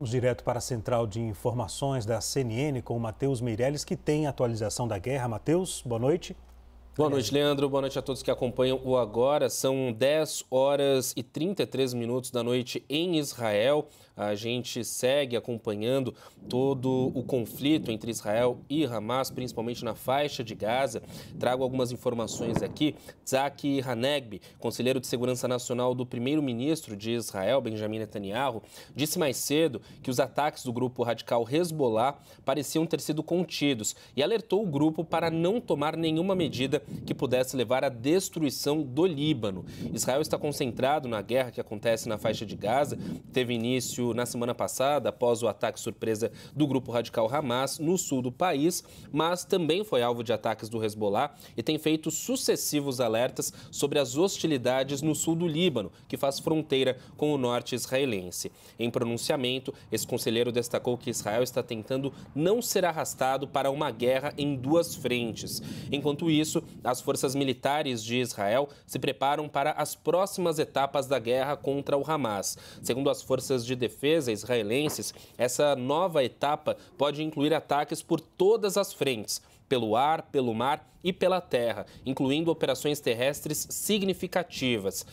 Vamos direto para a central de informações da CNN com o Matheus Meirelles, que tem atualização da guerra. Matheus, boa noite. Boa noite, Leandro. Boa noite a todos que acompanham o Agora. São 10 horas e 33 minutos da noite em Israel. A gente segue acompanhando todo o conflito entre Israel e Hamas, principalmente na faixa de Gaza. Trago algumas informações aqui. Zaki Hanegbi, conselheiro de segurança nacional do primeiro-ministro de Israel, Benjamin Netanyahu, disse mais cedo que os ataques do grupo radical Hezbollah pareciam ter sido contidos e alertou o grupo para não tomar nenhuma medida que pudesse levar à destruição do Líbano. Israel está concentrado na guerra que acontece na faixa de Gaza, teve início na semana passada após o ataque surpresa do grupo radical Hamas no sul do país, mas também foi alvo de ataques do Hezbollah e tem feito sucessivos alertas sobre as hostilidades no sul do Líbano, que faz fronteira com o norte israelense. Em pronunciamento, esse conselheiro destacou que Israel está tentando não ser arrastado para uma guerra em duas frentes. Enquanto isso, as forças militares de Israel se preparam para as próximas etapas da guerra contra o Hamas. Segundo as forças de defesa israelenses, essa nova etapa pode incluir ataques por todas as frentes pelo ar, pelo mar e pela terra, incluindo operações terrestres significativas.